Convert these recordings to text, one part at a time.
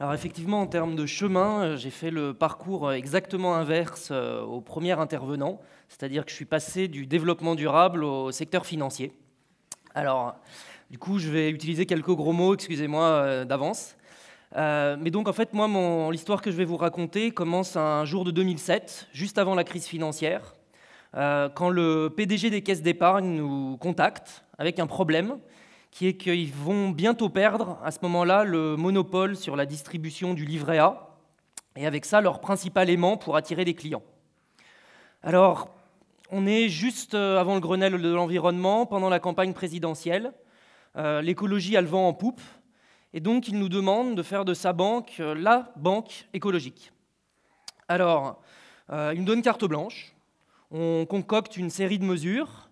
Alors effectivement, en termes de chemin, euh, j'ai fait le parcours euh, exactement inverse euh, au premier intervenant, c'est-à-dire que je suis passé du développement durable au secteur financier. Alors, du coup, je vais utiliser quelques gros mots, excusez-moi d'avance. mais donc, en fait, moi, l'histoire que je vais vous raconter commence un jour de 2007, juste avant la crise financière, quand le PDG des caisses d'épargne nous contacte avec un problème qui est qu'ils vont bientôt perdre, à ce moment-là, le monopole sur la distribution du livret A, et avec ça, leur principal aimant pour attirer des clients. Alors, on est juste euh, avant le Grenelle de l'environnement, pendant la campagne présidentielle. Euh, l'écologie a le vent en poupe. Et donc, il nous demande de faire de sa banque euh, la banque écologique. Alors, il nous donne carte blanche. On concocte une série de mesures.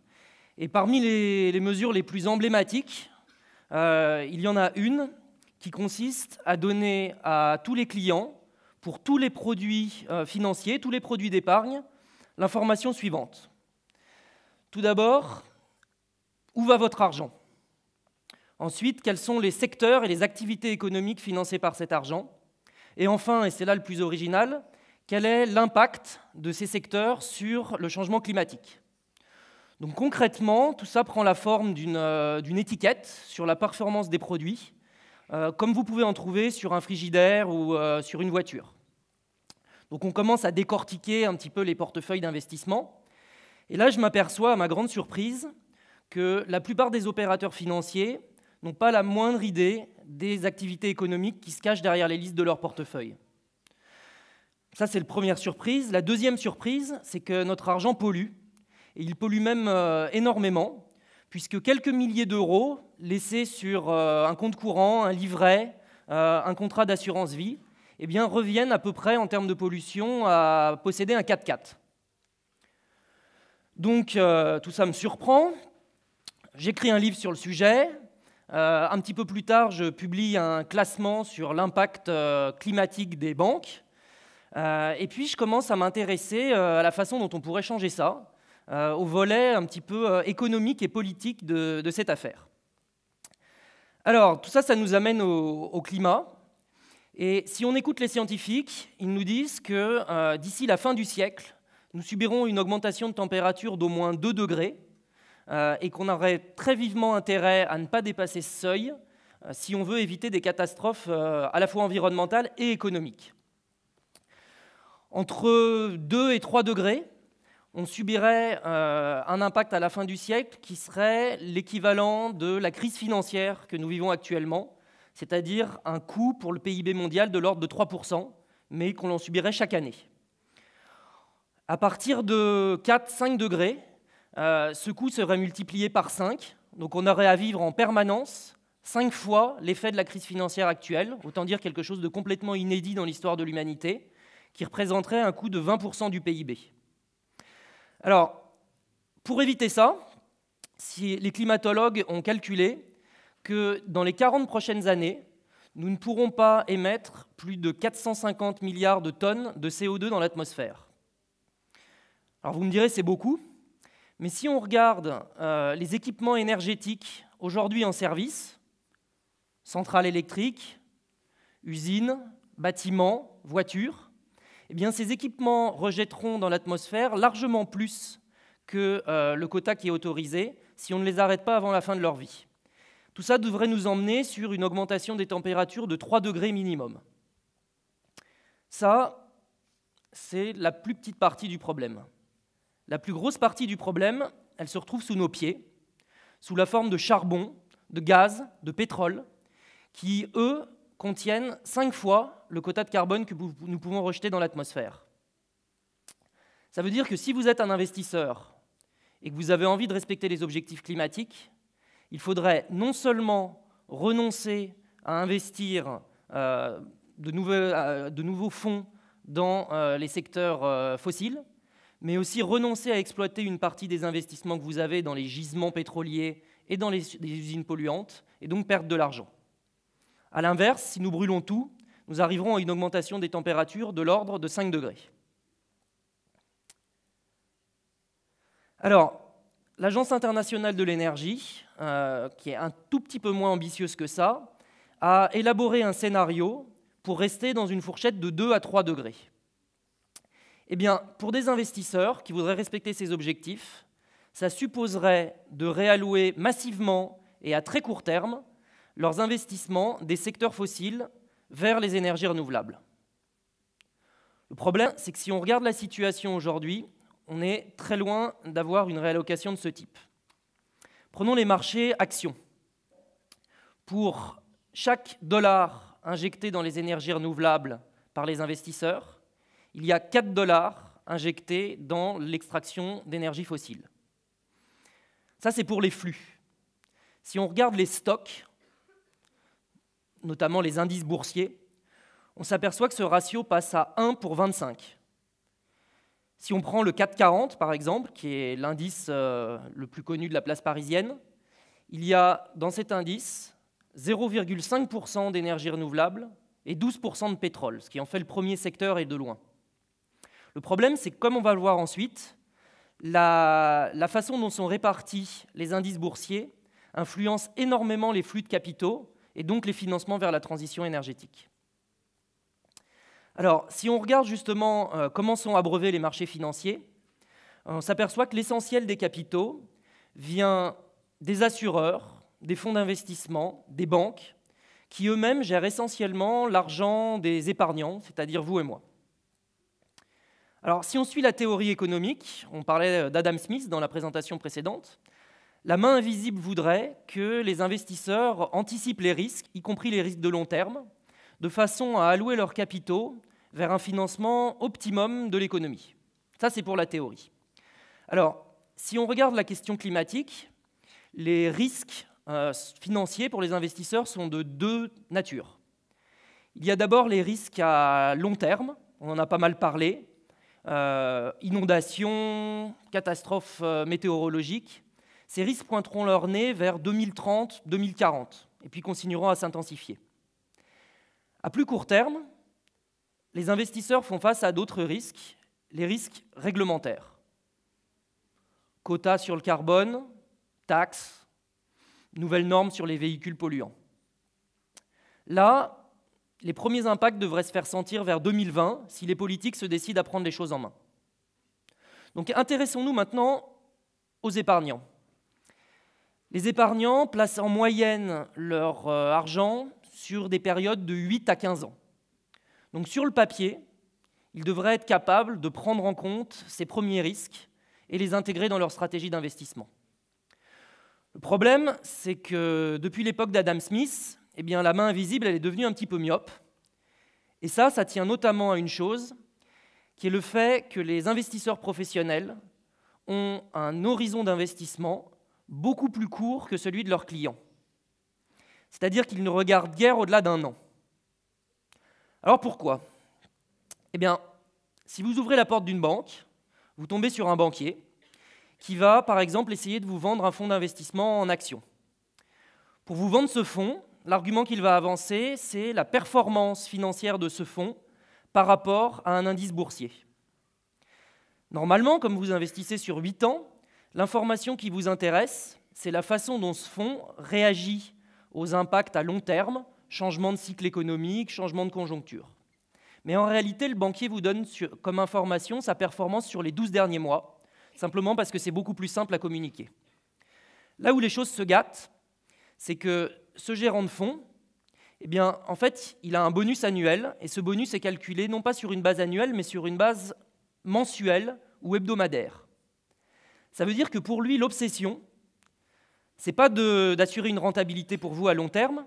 Et parmi les, mesures les plus emblématiques, euh, il y en a une qui consiste à donner à tous les clients, pour tous les produits euh, financiers, tous les produits d'épargne, l'information suivante. Tout d'abord, où va votre argent Ensuite, quels sont les secteurs et les activités économiques financées par cet argent Et enfin, et c'est là le plus original, quel est l'impact de ces secteurs sur le changement climatique donc concrètement, tout ça prend la forme d'une euh, étiquette sur la performance des produits, euh, comme vous pouvez en trouver sur un frigidaire ou euh, sur une voiture. Donc on commence à décortiquer un petit peu les portefeuilles d'investissement. Et là, je m'aperçois, à ma grande surprise, que la plupart des opérateurs financiers n'ont pas la moindre idée des activités économiques qui se cachent derrière les listes de leur portefeuille. Ça, c'est la première surprise. La deuxième surprise, c'est que notre argent pollue et il pollue même euh, énormément, puisque quelques milliers d'euros laissés sur euh, un compte courant, un livret, euh, un contrat d'assurance vie, eh reviennent à peu près, en termes de pollution, à posséder un 4x4. Donc, tout ça me surprend. J'écris un livre sur le sujet. un petit peu plus tard, je publie un classement sur l'impact climatique des banques. et puis, je commence à m'intéresser à la façon dont on pourrait changer ça. Euh, au volet un petit peu euh, économique et politique de, cette affaire. Alors, tout ça, ça nous amène au, climat. Et si on écoute les scientifiques, ils nous disent que euh, d'ici la fin du siècle, nous subirons une augmentation de température d'au moins 2 degrés et qu'on aurait très vivement intérêt à ne pas dépasser ce seuil si on veut éviter des catastrophes à la fois environnementales et économiques. Entre 2 et 3 degrés, on subirait euh, un impact à la fin du siècle qui serait l'équivalent de la crise financière que nous vivons actuellement, c'est-à-dire un coût pour le PIB mondial de l'ordre de 3%, mais qu'on en subirait chaque année. À partir de 4-5 degrés, euh, ce coût serait multiplié par 5, donc on aurait à vivre en permanence 5 fois l'effet de la crise financière actuelle, autant dire quelque chose de complètement inédit dans l'histoire de l'humanité, qui représenterait un coût de 20% du PIB. Alors, pour éviter ça, si les climatologues ont calculé que dans les 40 prochaines années, nous ne pourrons pas émettre plus de 450 milliards de tonnes de CO2 dans l'atmosphère. Alors vous me direz, c'est beaucoup, mais si on regarde euh, les équipements énergétiques aujourd'hui en service, centrales électriques, usines, bâtiments, voitures, eh ces équipements rejetteront dans l'atmosphère largement plus que euh, le quota qui est autorisé si on ne les arrête pas avant la fin de leur vie. Tout ça devrait nous emmener sur une augmentation des températures de 3 degrés minimum. Ça, c'est la plus petite partie du problème. La plus grosse partie du problème, elle se retrouve sous nos pieds, sous la forme de charbon, de gaz, de pétrole, qui, eux, contiennent cinq fois le quota de carbone que nous pouvons rejeter dans l'atmosphère. Ça veut dire que si vous êtes un investisseur et que vous avez envie de respecter les objectifs climatiques, il faudrait non seulement renoncer à investir euh, euh, de, nouveaux, fonds dans euh, les secteurs fossiles, mais aussi renoncer à exploiter une partie des investissements que vous avez dans les gisements pétroliers et dans les usines polluantes, et donc perdre de l'argent. A l'inverse, si nous brûlons tout, nous arriverons à une augmentation des températures de l'ordre de 5 degrés. Alors, l'Agence internationale de l'énergie, euh, qui est un tout petit peu moins ambitieuse que ça, a élaboré un scénario pour rester dans une fourchette de 2 à 3 degrés. Eh bien, pour des investisseurs qui voudraient respecter ces objectifs, ça supposerait de réallouer massivement et à très court terme leurs investissements des secteurs fossiles vers les énergies renouvelables. Le problème, c'est que si on regarde la situation aujourd'hui, on est très loin d'avoir une réallocation de ce type. Prenons les marchés actions. Pour chaque dollar injecté dans les énergies renouvelables par les investisseurs, il y a 4 dollars injectés dans l'extraction d'énergie fossile. Ça, c'est pour les flux. Si on regarde les stocks, notamment les indices boursiers, on s'aperçoit que ce ratio passe à 1 pour 25. Si on prend le 440, par exemple, qui est l'indice euh, le plus connu de la place parisienne, il y a dans cet indice 0,5% d'énergie renouvelable et 12% de pétrole, ce qui en fait le premier secteur et de loin. Le problème, c'est que comme on va le voir ensuite, la, la façon dont sont répartis les indices boursiers influence énormément les flux de capitaux et donc les financements vers la transition énergétique. Alors, si on regarde justement euh, comment sont abreuvés les marchés financiers, euh, on s'aperçoit que l'essentiel des capitaux vient des assureurs, des fonds d'investissement, des banques, qui eux-mêmes gèrent essentiellement l'argent des épargnants, c'est-à-dire vous et moi. Alors, si on suit la théorie économique, on parlait d'Adam Smith dans la présentation précédente, la main invisible voudrait que les investisseurs anticipent les risques, y compris les risques de long terme, de façon à allouer leurs capitaux vers un financement optimum de l'économie. Ça, c'est pour la théorie. Alors, si on regarde la question climatique, les risques euh, financiers pour les investisseurs sont de deux natures. Il y a d'abord les risques à long terme, on en a pas mal parlé, euh, inondations, catastrophes euh, météorologiques, ces risques pointeront leur nez vers 2030-2040 et puis continueront à s'intensifier. À plus court terme, les investisseurs font face à d'autres risques, les risques réglementaires. Quotas sur le carbone, taxes, nouvelles normes sur les véhicules polluants. Là, les premiers impacts devraient se faire sentir vers 2020 si les politiques se décident à prendre les choses en main. Donc intéressons-nous maintenant aux épargnants, les épargnants placent en moyenne leur euh, argent sur des périodes de 8 à 15 ans. Donc sur le papier, ils devraient être capables de prendre en compte ces premiers risques et les intégrer dans leur stratégie d'investissement. Le problème, c'est que depuis l'époque d'Adam Smith, eh bien, la main invisible elle est devenue un petit peu myope. Et ça, ça tient notamment à une chose, qui est le fait que les investisseurs professionnels ont un horizon d'investissement beaucoup plus court que celui de leurs clients. C'est-à-dire qu'ils ne regardent guère au-delà d'un an. Alors pourquoi Eh bien, si vous ouvrez la porte d'une banque, vous tombez sur un banquier qui va, par exemple, essayer de vous vendre un fonds d'investissement en actions. Pour vous vendre ce fonds, l'argument qu'il va avancer, c'est la performance financière de ce fonds par rapport à un indice boursier. Normalement, comme vous investissez sur 8 ans, L'information qui vous intéresse, c'est la façon dont ce fonds réagit aux impacts à long terme, changement de cycle économique, changement de conjoncture. Mais en réalité, le banquier vous donne comme information sa performance sur les 12 derniers mois, simplement parce que c'est beaucoup plus simple à communiquer. Là où les choses se gâtent, c'est que ce gérant de fonds, eh bien, en fait, il a un bonus annuel, et ce bonus est calculé non pas sur une base annuelle, mais sur une base mensuelle ou hebdomadaire. Ça veut dire que pour lui, l'obsession, c'est pas d'assurer une rentabilité pour vous à long terme,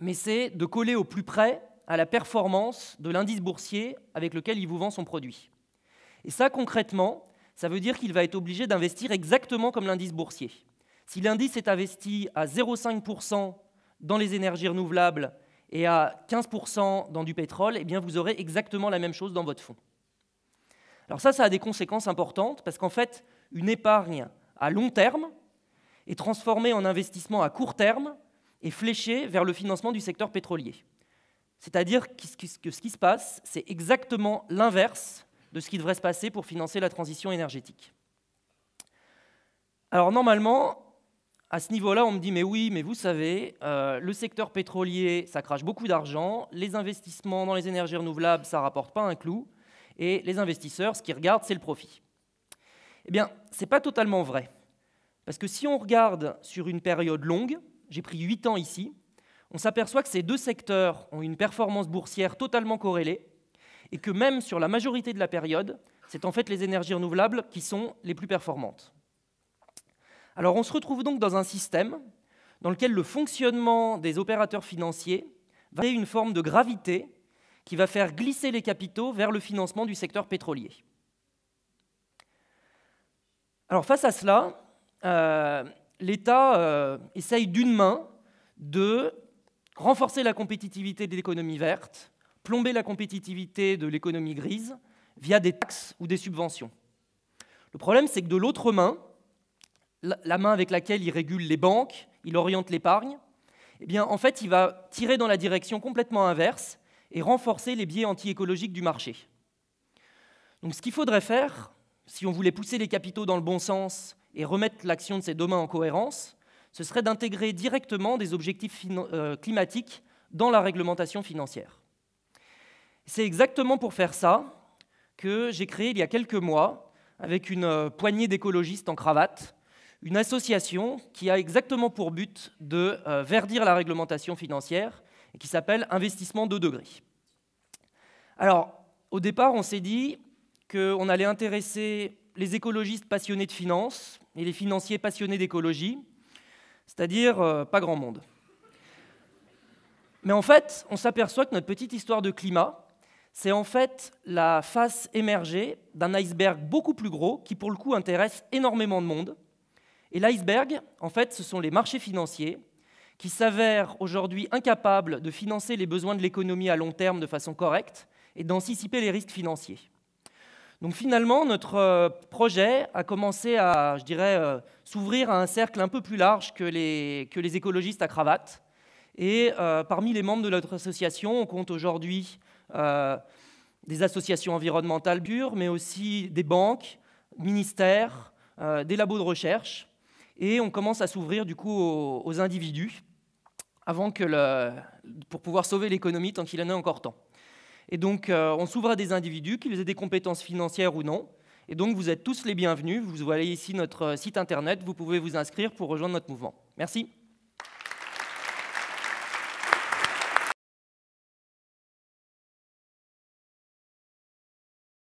mais c'est de coller au plus près à la performance de l'indice boursier avec lequel il vous vend son produit. Et ça, concrètement, ça veut dire qu'il va être obligé d'investir exactement comme l'indice boursier. Si l'indice est investi à 0,5% dans les énergies renouvelables et à 15% dans du pétrole, eh bien vous aurez exactement la même chose dans votre fonds. Alors ça, ça a des conséquences importantes parce qu'en fait, une épargne à long terme est transformée en investissement à court terme et fléchée vers le financement du secteur pétrolier. C'est-à-dire que ce qui se passe, c'est exactement l'inverse de ce qui devrait se passer pour financer la transition énergétique. Alors normalement, à ce niveau-là, on me dit, mais oui, mais vous savez, euh, le secteur pétrolier, ça crache beaucoup d'argent, les investissements dans les énergies renouvelables, ça rapporte pas un clou, et les investisseurs, ce qu'ils regardent, c'est le profit. Eh bien, ce n'est pas totalement vrai. Parce que si on regarde sur une période longue, j'ai pris 8 ans ici, on s'aperçoit que ces deux secteurs ont une performance boursière totalement corrélée, et que même sur la majorité de la période, c'est en fait les énergies renouvelables qui sont les plus performantes. Alors on se retrouve donc dans un système dans lequel le fonctionnement des opérateurs financiers va créer une forme de gravité qui va faire glisser les capitaux vers le financement du secteur pétrolier. Alors face à cela, euh, l'État euh, essaye d'une main de renforcer la compétitivité de l'économie verte, plomber la compétitivité de l'économie grise via des taxes ou des subventions. Le problème, c'est que de l'autre main, la main avec laquelle il régule les banques, il oriente l'épargne, eh bien, en fait, il va tirer dans la direction complètement inverse et renforcer les biais anti-écologiques du marché. Donc ce qu'il faudrait faire, si on voulait pousser les capitaux dans le bon sens et remettre l'action de ces domaines en cohérence, ce serait d'intégrer directement des objectifs euh, climatiques dans la réglementation financière. C'est exactement pour faire ça que j'ai créé il y a quelques mois, avec une euh, poignée d'écologistes en cravate, une association qui a exactement pour but de euh, verdir la réglementation financière qui s'appelle Investissement 2 degrés. Alors, au départ, on s'est dit qu'on allait intéresser les écologistes passionnés de finance et les financiers passionnés d'écologie, c'est-à-dire euh, pas grand monde. Mais en fait, on s'aperçoit que notre petite histoire de climat, c'est en fait la face émergée d'un iceberg beaucoup plus gros qui, pour le coup, intéresse énormément de monde. Et l'iceberg, en fait, ce sont les marchés financiers qui s'avère aujourd'hui incapable de financer les besoins de l'économie à long terme de façon correcte et d'anticiper les risques financiers. Donc finalement, notre euh, projet a commencé à, je dirais, euh, s'ouvrir à un cercle un peu plus large que les, que les écologistes à cravate. Et euh, parmi les membres de notre association, on compte aujourd'hui des associations environnementales dures, mais aussi des banques, ministères, des labos de recherche. Et on commence à s'ouvrir du coup aux individus avant que le, pour pouvoir sauver l'économie tant qu'il en a encore temps. Et donc, euh, on s'ouvre à des individus, qu'ils aient des compétences financières ou non. Et donc, vous êtes tous les bienvenus. Vous voyez ici notre site internet. Vous pouvez vous inscrire pour rejoindre notre mouvement. Merci.